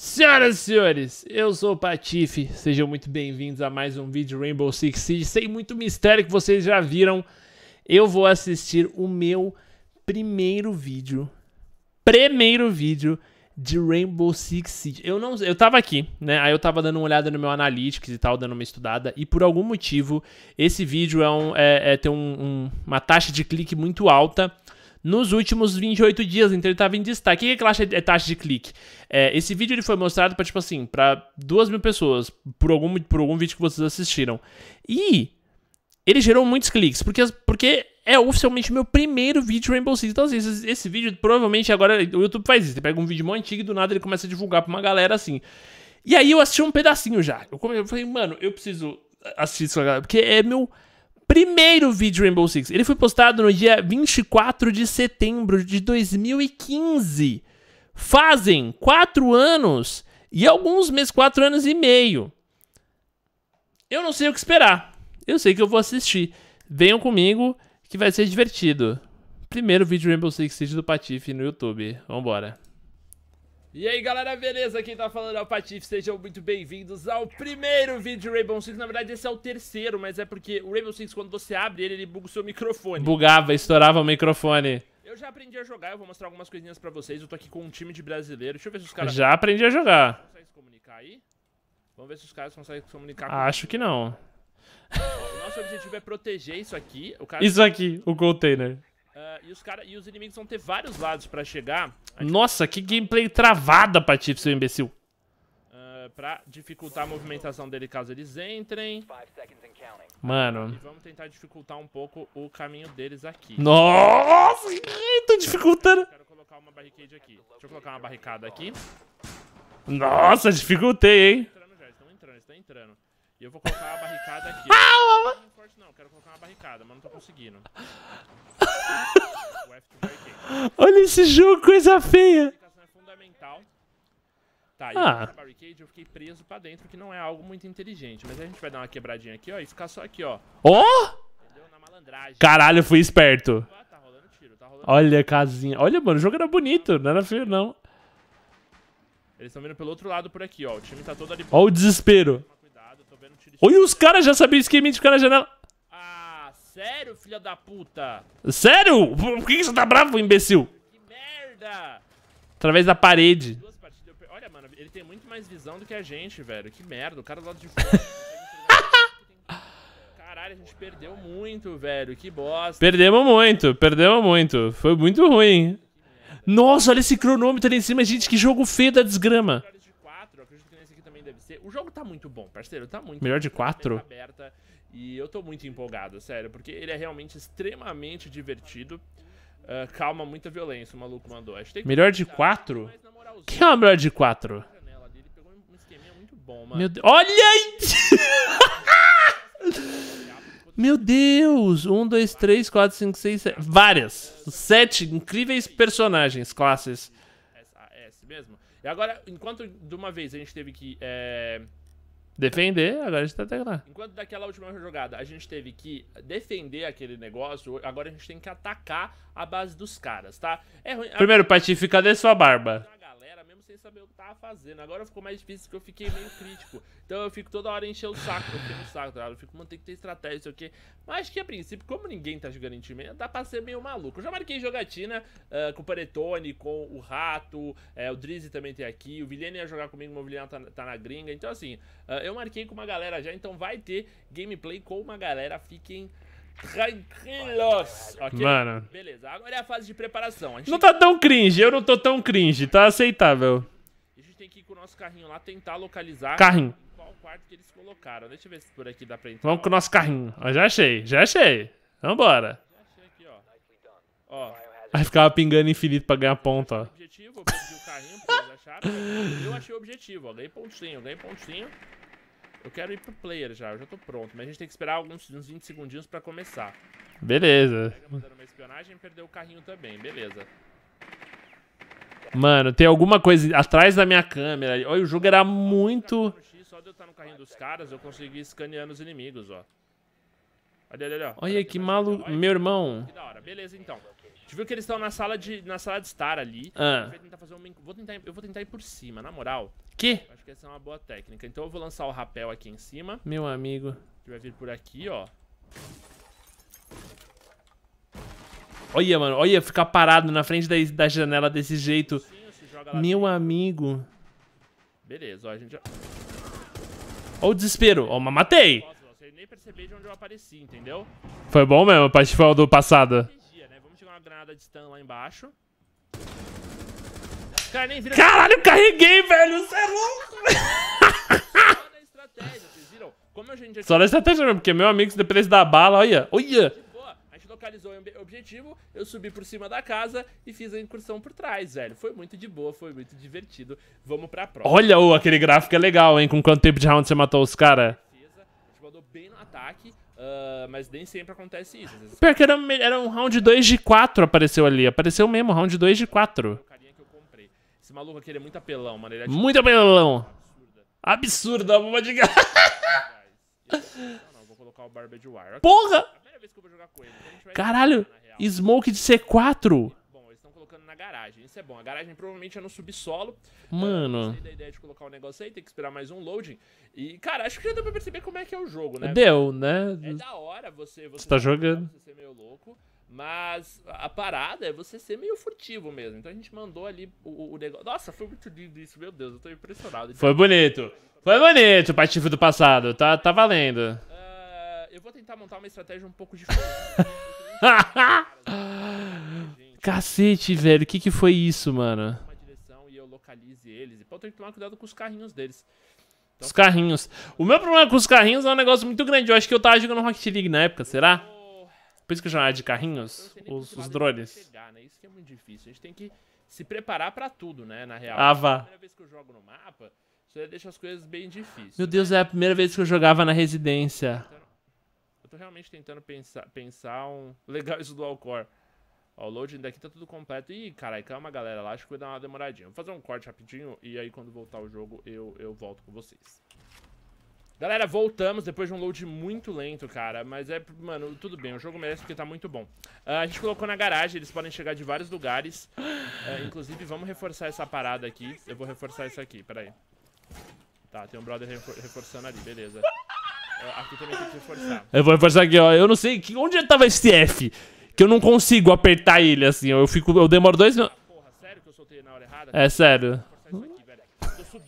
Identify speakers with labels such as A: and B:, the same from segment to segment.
A: Senhoras e senhores, eu sou o Patife, sejam muito bem-vindos a mais um vídeo Rainbow Six Siege. Sem muito mistério que vocês já viram, eu vou assistir o meu primeiro vídeo, primeiro vídeo de Rainbow Six Siege. Eu não, eu tava aqui, né? Aí eu tava dando uma olhada no meu analytics e tal, dando uma estudada, e por algum motivo esse vídeo é, um, é, é tem um, um, uma taxa de clique muito alta nos últimos 28 dias, então ele tava em destaque. O que, é que ela acha de taxa de clique? É, esse vídeo ele foi mostrado para, tipo assim, para duas mil pessoas, por algum, por algum vídeo que vocês assistiram. E ele gerou muitos cliques, porque, porque é oficialmente meu primeiro vídeo Rainbow Six. Então, assim, esse, esse, vídeo provavelmente agora o YouTube faz isso. Você pega um vídeo muito antigo e do nada ele começa a divulgar pra uma galera assim. E aí eu assisti um pedacinho já. Eu, comecei, eu falei, mano, eu preciso assistir isso agora, porque é meu primeiro vídeo Rainbow Six. Ele foi postado no dia 24 de setembro de 2015. Fazem quatro anos e alguns meses, quatro anos e meio. Eu não sei o que esperar. Eu sei que eu vou assistir. Venham comigo que vai ser divertido. Primeiro vídeo Rainbow Six Siege do Patife no YouTube. Vambora. E aí galera, beleza? Quem tá falando é o Patife, sejam muito bem-vindos ao primeiro vídeo de Rainbow Six Na verdade esse é o terceiro, mas é porque o Rainbow Six quando você abre ele, ele buga o seu microfone Bugava, estourava o microfone Eu já aprendi a jogar, eu vou mostrar algumas coisinhas pra vocês Eu tô aqui com um time de brasileiro, deixa eu ver se os caras... Já aprendi a jogar Consegue se comunicar aí? Vamos ver se os caras conseguem se comunicar com Acho que não o nosso objetivo é proteger isso aqui. Cara... Isso aqui, o container. Uh, e, os cara, e os inimigos vão ter vários lados pra chegar. Nossa, que gameplay travada, Patife, seu imbecil. Uh, pra dificultar a movimentação dele caso eles entrem. Mano. E vamos tentar dificultar um pouco o caminho deles aqui. Nossa, tô dificultando. Quero colocar uma barricade aqui. Deixa eu colocar uma barricada aqui. Nossa, dificultei, hein? Estão entrando já, estão entrando, estão entrando. E eu vou colocar barricada aqui. Ah, quero colocar uma barricada, mas não tô conseguindo. Olha esse jogo, coisa feia. É tá, ah. na barricade eu fiquei preso pra dentro, que não é algo muito inteligente. Mas a gente vai dar uma quebradinha aqui, ó, e ficar só aqui, ó. Ó! Oh! Caralho, fui esperto. Ah, tá rolando tiro, tá rolando Olha a casinha. Olha, mano, o jogo era bonito, não era feio, não. Eles estão vindo pelo outro lado por aqui, ó. O time tá todo ali. Ó o desespero. Cuidado, Olha os caras já sabiam o esquema de ficar na janela. Sério, filha da puta? Sério? Por que você tá bravo, imbecil? Que merda! Através da parede. Olha, mano, ele tem muito mais visão do que a gente, velho. Que merda, o cara do lado de fora. Caralho, a gente perdeu muito, velho. Que bosta. Perdemos muito, perdemos muito. Foi muito ruim. Nossa, olha esse cronômetro ali em cima, gente. Que jogo feio da desgrama. O jogo tá muito bom, parceiro. Tá muito Melhor de tá quatro? Aberta, e eu tô muito empolgado, sério. Porque ele é realmente extremamente divertido. Uh, calma, muita violência, o maluco mandou. É melhor de quatro? Que é o melhor de quatro? Meu Deus. Olha aí! Meu Deus! Um, dois, três, quatro, cinco, seis, sete. Várias. Sete incríveis personagens, classes. É, é, mesmo? E agora, enquanto de uma vez a gente teve que. É... Defender, agora a gente tá até lá. Enquanto daquela última jogada a gente teve que defender aquele negócio, agora a gente tem que atacar a base dos caras, tá? É ruim. Primeiro, Paty, cadê sua barba sem saber o que tava fazendo. Agora ficou mais difícil porque eu fiquei meio crítico. Então eu fico toda hora enchendo o saco, eu fico no saco, tá? Eu fico, mano, tem que ter estratégia, sei o quê. Mas que a princípio, como ninguém tá jogando em time, dá pra ser meio maluco. Eu já marquei jogatina uh, com o Panetone, com o Rato, uh, o Drizzy também tem aqui, o Vilhena ia jogar comigo, mas o Vilhena tá, tá, na gringa. Então assim, uh, eu marquei com uma galera já, então vai ter gameplay com uma galera, fiquem Tranquilos. Ok? Mano. Beleza, agora é a fase de preparação. A gente Não tá tão cringe, eu não tô tão cringe, tá aceitável. A gente tem que ir com o nosso carrinho lá, tentar localizar... Carrinho. Qual quarto que eles colocaram. Deixa eu ver se por aqui dá pra entrar. Vamos com o nosso carrinho. já achei, já achei. Vambora. Já achei aqui, ó. Ó. Aí ficava pingando infinito pra ganhar ponto, ó. Objetivo, eu perdi o carrinho, porque eles acharam. Eu achei o objetivo, ó. Ganhei pontinho, ganhei pontinho. Eu quero ir pro player já, eu já tô pronto. Mas a gente tem que esperar alguns uns 20 segundinhos pra começar. Beleza. uma espionagem e perdeu o carrinho também, beleza. Mano, tem alguma coisa atrás da minha câmera. Olha, o jogo era muito... Só de eu estar no carrinho dos caras, eu consegui escaneando os inimigos, ó. Olha, olha, olha. Olha que maluco, meu irmão. Que da hora. Beleza, então. A gente viu que eles estão na sala de na sala de estar ali. Ah. Tentar fazer um... vou tentar, eu vou tentar ir por cima, na moral. Que? Acho que essa é uma boa técnica. Então eu vou lançar o rapel aqui em cima. Meu amigo. Que vai vir por aqui, ó. Olha, mano. Olha, ficar parado na frente da, da janela desse jeito. Sim, Meu amigo. Beleza, ó. A gente já... o desespero. Ó, mas matei. nem de onde eu apareci, entendeu? Foi bom mesmo, a parte do passado. Né? Vamos tirar uma granada de stun lá embaixo. Cara, nem vira... Caralho, carreguei, velho. Você é louco. Só na estratégia, vocês viram? Como a gente Só na estratégia mesmo, porque meu amigo, depois da bala, olha. Olha localizou o objetivo, eu subi por cima da casa e fiz a incursão por trás, velho. Foi muito de boa, foi muito divertido. Vamos pra próxima. Olha, oh, aquele gráfico é legal, hein? Com quanto tempo de round você matou os caras? mandou bem no ataque, uh, mas nem sempre acontece isso. Pior que era, era um round 2 de 4 apareceu ali. Apareceu mesmo, round 2 de 4. Esse maluco aqui, ele é muito apelão, mano. Ele é tipo... Muito apelão. Absurda. a bomba de gás. Não, não, vou colocar o Barbed Wire. Porra! Então Caralho, Smoke de C4. garagem. Isso é bom. A garagem provavelmente é no subsolo.
B: Mano. Ah, eu
A: da ideia de colocar o um negócio aí, tem que esperar mais um loading. E, cara, acho que já deu pra perceber como é que é o jogo, né? Deu, né? É da hora você... Você, você tá jogando. Você ser meio louco. Mas a parada é você ser meio furtivo mesmo. Então a gente mandou ali o, o negócio. Nossa, foi muito lindo isso, meu Deus, eu tô impressionado. Foi bonito. Foi bonito o Patife do passado, tá, tá valendo. Uh, eu vou tentar montar uma estratégia um pouco diferente. Cacete, velho, o que, que foi isso, mano? Uma direção e eu localize eles. e eu ter que tomar cuidado com os carrinhos deles. Então, os carrinhos. O meu problema com os carrinhos é um negócio muito grande. Eu acho que eu tava jogando Rocket League na época, será? Por isso que chamar de carrinhos, os, os drones. Chegar, né? Isso que é muito difícil. A gente tem que se preparar para tudo, né, na real. Ah, vá. É a primeira vez que eu jogo no mapa, isso deixa as coisas bem difíceis. Meu né? Deus, né? é a primeira vez que eu jogava na residência. Eu tô realmente tentando pensar, pensar um... Legal isso do Alcor. Ó, o loading daqui tá tudo completo. Ih, carai, calma, galera. Lá acho que vai dar uma demoradinha. Vou fazer um corte rapidinho e aí quando voltar o jogo eu, eu volto com vocês. Galera, voltamos depois de um load muito lento, cara. Mas é, mano, tudo bem. O jogo merece porque tá muito bom. Uh, a gente colocou na garagem, eles podem chegar de vários lugares. Uh, inclusive, vamos reforçar essa parada aqui. Eu vou reforçar isso aqui, peraí. Tá, tem um brother reforçando ali, beleza. Uh, aqui também tem que reforçar. Eu vou reforçar aqui, ó. Eu não sei que, onde tava esse F. Que eu não consigo apertar ele assim. Eu, fico, eu demoro dois minutos. porra, sério que eu soltei na hora errada? É sério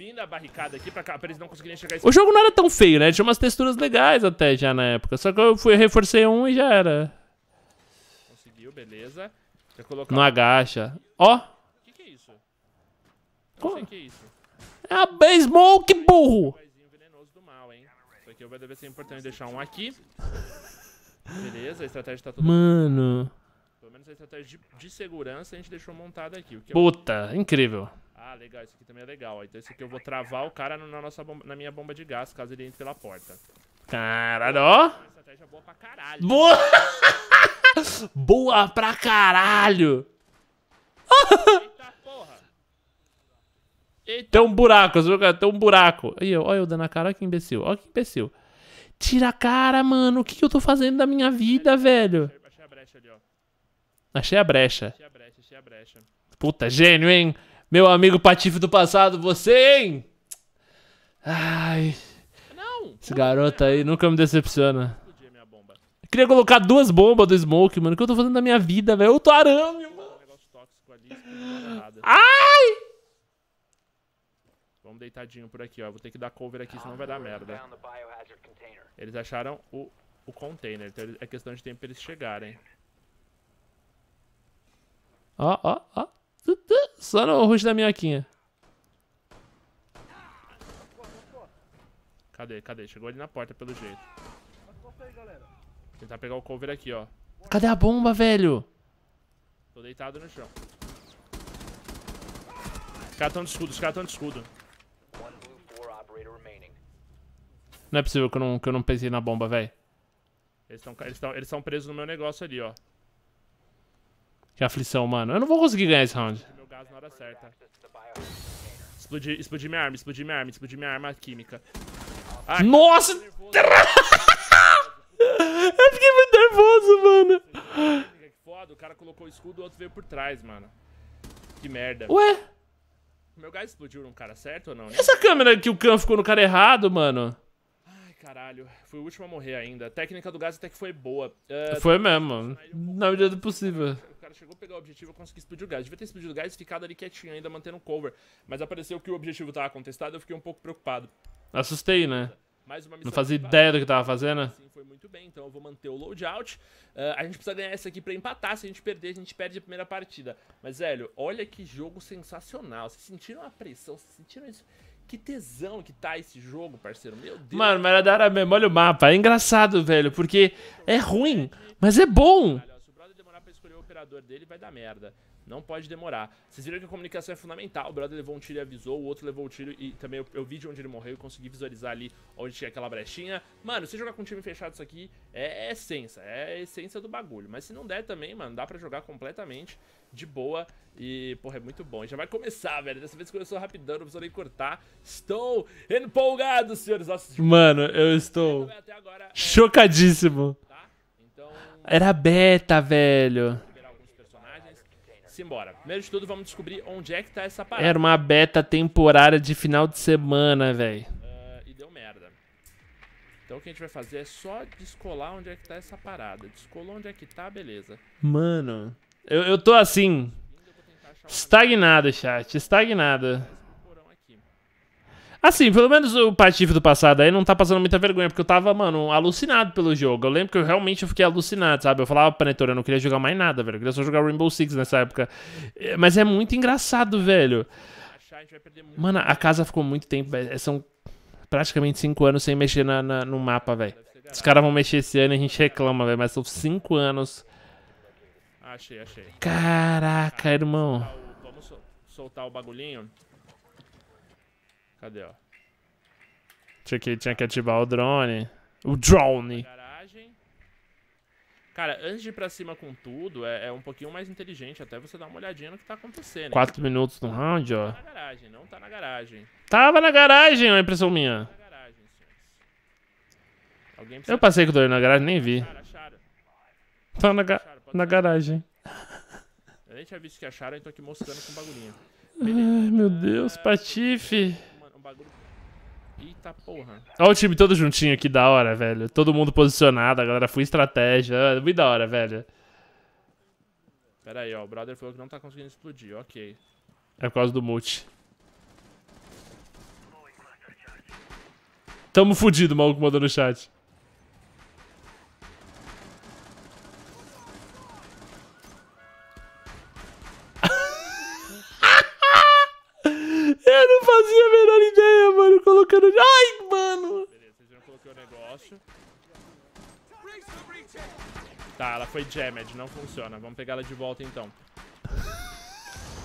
A: subindo a barricada aqui pra, cá, pra eles não conseguirem chegar... O jogo não era tão feio, né? Tinha umas texturas legais até já na época. Só que eu fui, reforcei um e já era. Conseguiu, beleza. Já colocou? Não agacha. Ó. O que, que é isso? Não sei o que é isso. É a smoke, burro! Isso aqui vai deve ser importante deixar um aqui. Beleza, a estratégia tá toda... Mano... Pelo menos a estratégia de, de segurança a gente deixou montada aqui. O que é... Puta, incrível. Ah, legal, isso aqui também é legal. Então isso aqui eu vou travar o cara na, nossa bomba, na minha bomba de gás, caso ele entre pela porta. Caralho, ó. estratégia boa pra caralho. Boa! boa pra caralho! Eita porra! Eita. Tem um buraco, é? tem um buraco. Aí, olha eu dando a cara, olha que imbecil, olha que imbecil. Tira a cara, mano, o que, que eu tô fazendo da minha vida, achei velho? Achei a brecha ali, ó. Achei a brecha. Achei a brecha, achei a brecha. Puta, gênio, hein? Meu amigo Patife do passado, você, hein? Ai. Não, Esse garoto aí nunca me decepciona. Queria colocar duas bombas do Smoke, mano. O que eu tô fazendo da minha vida, velho? Eu tô arame, mano. Ai! Vamos deitadinho por aqui, ó. Vou ter que dar cover aqui, senão vai dar merda. Eles acharam o, o container, então é questão de tempo pra eles chegarem. Ó, ó, ó. Só no rush da minhoquinha. Cadê? Cadê? Chegou ali na porta, pelo jeito. Tentar pegar o cover aqui, ó. Cadê a bomba, velho? Tô deitado no chão. Os caras tão de escudo, os caras tão de escudo. Não é possível que eu não, que eu não pensei na bomba, velho. Eles estão eles eles presos no meu negócio ali, ó. Que aflição, mano. Eu não vou conseguir ganhar esse round hora certa. Explodi, explodi minha arma, explodi minha arma, explodi minha arma química. Ai, Nossa! Eu fiquei muito nervoso, mano. Que foda, o cara colocou o escudo, o outro veio por trás, mano. Que merda. Ué? Meu gás explodiu num cara certo ou não? Essa câmera que o Khan ficou no cara errado, mano. Ai, caralho. Fui o último a morrer ainda. A técnica do gás até que foi boa. Uh, foi mesmo. Na medida do possível cara chegou a pegar o objetivo, eu consegui explodir o gás. Devia ter explodido o gás e ficado ali quietinho ainda, mantendo o cover. Mas apareceu que o objetivo tava contestado, eu fiquei um pouco preocupado. Assustei, né? Não fazia ideia do que tava fazendo? Sim, foi muito bem, então eu vou manter o loadout. Uh, a gente precisa ganhar essa aqui pra empatar. Se a gente perder, a gente perde a primeira partida. Mas, velho, olha que jogo sensacional. Vocês sentiram a pressão? Vocês sentiram isso? Que tesão que tá esse jogo, parceiro. Meu Deus. Mano, mas era mesmo. Olha o mapa. É engraçado, velho, porque é ruim, mas é bom operador dele vai dar merda. Não pode demorar. Vocês viram que a comunicação é fundamental. O brother levou um tiro e avisou, o outro levou o um tiro e também eu, eu vi de onde ele morreu e consegui visualizar ali onde tinha aquela brechinha. Mano, se jogar com um time fechado isso aqui é, é, essência, é a essência do bagulho. Mas se não der também, mano, dá pra jogar completamente de boa e, porra, é muito bom. já vai começar, velho. Dessa vez começou rapidão, não precisa nem cortar. Estou empolgado, senhores. Nossa, mano, eu estou agora, é... chocadíssimo. Tá? Então... Era beta, velho simbora. Primeiro de tudo, vamos descobrir onde é que tá essa parada. Era uma beta temporária de final de semana, velho. Uh, ah, e deu merda. Então o que a gente vai fazer é só descolar onde é que tá essa parada. Descolou onde é que tá, beleza. Mano, eu, eu tô assim. Estagnado, chat. Estagnado. Assim, pelo menos o Patife do passado aí não tá passando muita vergonha, porque eu tava, mano, alucinado pelo jogo. Eu lembro que eu realmente fiquei alucinado, sabe? Eu falava, Panetone, eu não queria jogar mais nada, velho. Eu queria só jogar Rainbow Six nessa época. É, mas é muito engraçado, velho. Mano, a casa ficou muito tempo, velho. É, são praticamente cinco anos sem mexer na, na no mapa, velho. Os caras vão mexer esse ano e a gente reclama, velho. Mas são cinco anos. Achei, achei. Caraca, irmão. Vamos soltar o bagulhinho. Cadê, ó? Tinha que, tinha que ativar o drone. O drone! Cara, antes de ir pra cima com tudo, é, é, um pouquinho mais inteligente até você dar uma olhadinha no que tá acontecendo. Quatro minutos no round, ó. Não tá na garagem, não tá na garagem. Tava na garagem, a impressão minha. Tá garagem, precisa... Eu passei com o doido na garagem, nem vi. Acharam, acharam. Tá na, ga na garagem. Eu nem tinha visto que acharam, e então tô aqui mostrando com o bagulhinho. Ai, meu Deus, ah, Patife um bagulho. Eita porra. Olha o time todo juntinho aqui, da hora, velho. Todo mundo posicionado, a galera foi estratégia. É muito da hora, velho. Pera aí, ó. O brother falou que não tá conseguindo explodir, ok. É por causa do multi. Tamo fudido, maluco mandou no chat. que é o negócio. Tá, ela foi jammed, não funciona. Vamos pegar ela de volta então.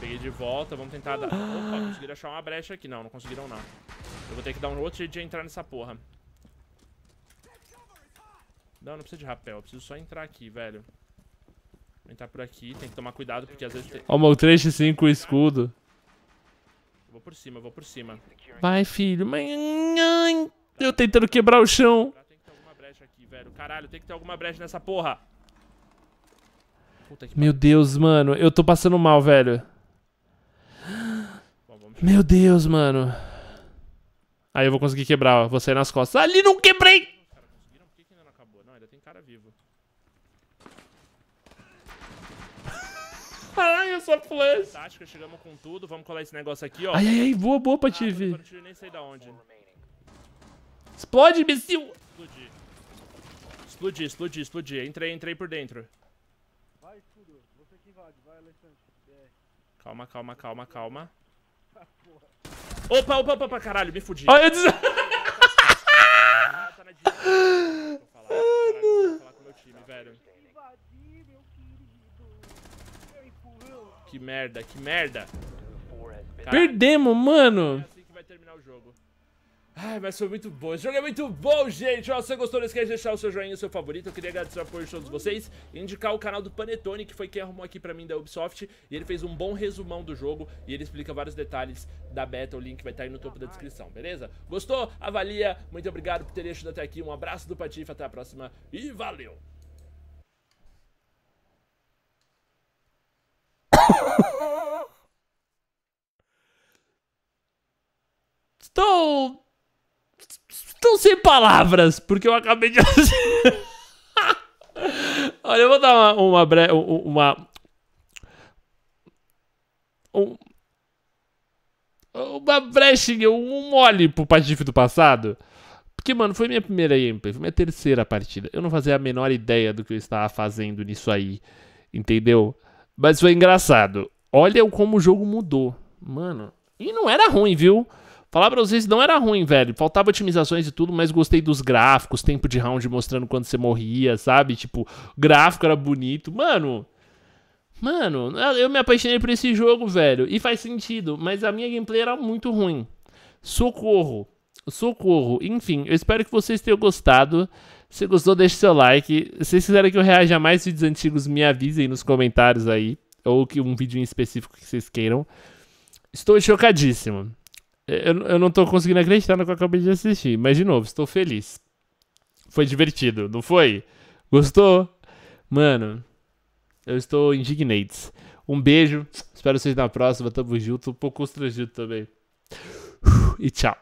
A: Peguei de volta, vamos tentar dar... Opa, conseguiram achar uma brecha aqui. Não, não conseguiram não. Eu vou ter que dar um outro jeito de entrar nessa porra. Não, não precisa de rapel. Eu preciso só entrar aqui, velho. Vou entrar por aqui. Tem que tomar cuidado, porque às vezes tem... Ó, meu 3x5 escudo. Eu vou por cima, eu vou por cima. Vai, filho. Mãe... Eu tentando quebrar o chão. Caralho, tem que ter alguma brecha nessa porra. Meu Deus, mano. Eu tô passando mal, velho. Meu Deus, mano. Aí eu vou conseguir quebrar, ó. Vou sair nas costas. Ali não quebrei! Ai, eu sou flash. Fantástico, chegamos com tudo. Vamos colar esse negócio aqui, ó. Ai, ai, ai, boa, boa, Patife. Ah, não tirei nem sei de onde. Explode, imbecil! Explodi. Explodi, explodi, explodi. Entrei, entrei por dentro. Vai, escudo. Você que invade. Vai, Alexandre. Calma, calma, calma, calma. Opa, opa, opa, opa, caralho, me fudi. Olha, eu des... Que merda, que merda. Cara, Perdemos, mano. É assim que vai terminar o jogo. Ai, mas foi muito bom. Esse jogo é muito bom, gente. se você gostou, não esquece de deixar o seu joinha, o seu favorito. Eu queria agradecer o apoio de todos vocês. E indicar o canal do Panetone, que foi quem arrumou aqui pra mim da Ubisoft. E ele fez um bom resumão do jogo. E ele explica vários detalhes da beta. O link vai estar aí no topo da descrição, beleza? Gostou? Avalia. Muito obrigado por ter deixado até aqui. Um abraço do Patife. Até a próxima. E valeu! Estou Estou sem palavras, porque eu acabei de. Olha, eu vou dar uma. Uma. Bre... uma... Um... Uma brechinha, um mole pro Patife do passado. Porque, mano, foi minha primeira gameplay, foi minha terceira partida. Eu não fazia a menor ideia do que eu estava fazendo nisso aí. Entendeu? Mas foi engraçado. Olha como o jogo mudou. Mano. E não era ruim, viu? Falar pra vocês, não era ruim, velho. Faltava otimizações e tudo, mas gostei dos gráficos, tempo de round mostrando quando você morria, sabe? Tipo, gráfico era bonito. Mano. Mano, eu me apaixonei por esse jogo, velho. E faz sentido, mas a minha gameplay era muito ruim. Socorro. Socorro. Enfim, eu espero que vocês tenham gostado. Se gostou, deixe seu like. Se vocês quiserem que eu reaja a mais vídeos antigos, me avisem nos comentários aí. Ou que um vídeo em específico que vocês queiram. Estou chocadíssimo. Eu, eu não tô conseguindo acreditar no que eu acabei de assistir, mas de novo, estou feliz. Foi divertido, não foi? Gostou? Mano, eu estou indignado. Um beijo, espero vocês na próxima, tamo junto, um pouco constrangido também. E tchau.